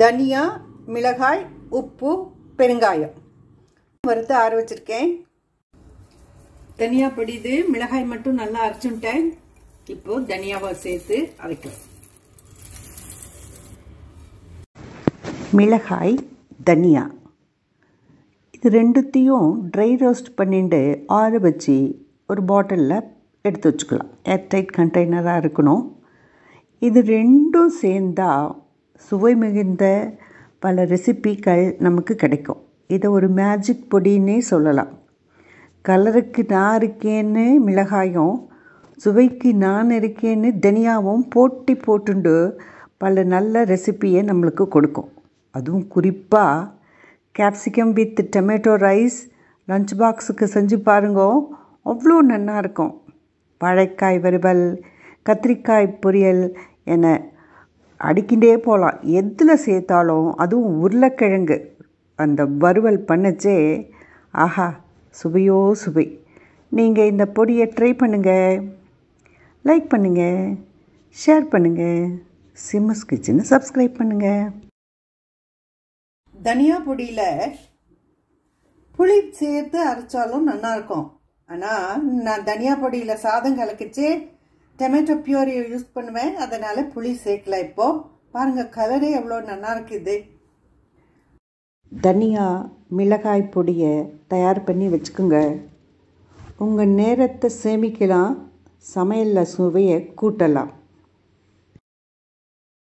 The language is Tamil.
தனியா மிளகாய் உப்பு பெருங்காயம் வறுத்து ஆற வச்சுருக்கேன் தனியா பொடிது மிளகாய் மட்டும் நல்லா அரைச்சுட்டேன் இப்போ தனியாவை சேர்த்து அரைக்கிறோம் மிளகாய் தனியா இது ரெண்டுத்தையும் ட்ரை ரோஸ்ட் பண்ணிட்டு ஆற வச்சு ஒரு பாட்டிலில் எடுத்து வச்சுக்கலாம் ஏர்டைட் கண்டெய்னராக இருக்கணும் இது ரெண்டும் சேர்ந்தால் சுவை மிகுந்த பல ரெசிபிகள் நமக்கு கிடைக்கும் இதை ஒரு மேஜிக் பொடின்னே சொல்லலாம் கலருக்கு நான் இருக்கேன்னு மிளகாயும் சுவைக்கு நான் இருக்கேன்னு தனியாவும் போட்டி போட்டுண்டு பல நல்ல ரெசிப்பியை நம்மளுக்கு கொடுக்கும் அதுவும் குறிப்பாக capsicum with tomato rice lunch பாக்ஸுக்கு செஞ்சு பாருங்க அவ்வளோ நல்லாயிருக்கும் வாழைக்காய் வறுவல் கத்திரிக்காய் பொரியல் என அடுக்கிண்டே போகலாம் எதில் சேர்த்தாலும் அதுவும் உருளைக்கிழங்கு அந்த வறுவல் பண்ணச்சே ஆஹா சுவையோ சுவை நீங்கள் இந்த பொடியை ட்ரை பண்ணுங்கள் லைக் பண்ணுங்கள் ஷேர் பண்ணுங்கள் சிம்மஸ் கிச்சனை சப்ஸ்கிரைப் பண்ணுங்கள் தனியா பொடியில் புளி சேர்த்து அரைச்சாலும் நல்லாயிருக்கும் ஆனால் நான் தனியா பொடியில் சாதம் கலக்கிச்சு டொமேட்டோ பியூரியை யூஸ் பண்ணுவேன் அதனால் புளி சேர்க்கல இப்போது பாருங்கள் கலரே எவ்வளோ நல்லா இருக்குது தனியா மிளகாய் பொடியை தயார் பண்ணி வச்சுக்கோங்க உங்கள் நேரத்தை சேமிக்கலாம் சமையலில் சுவையை கூட்டலாம்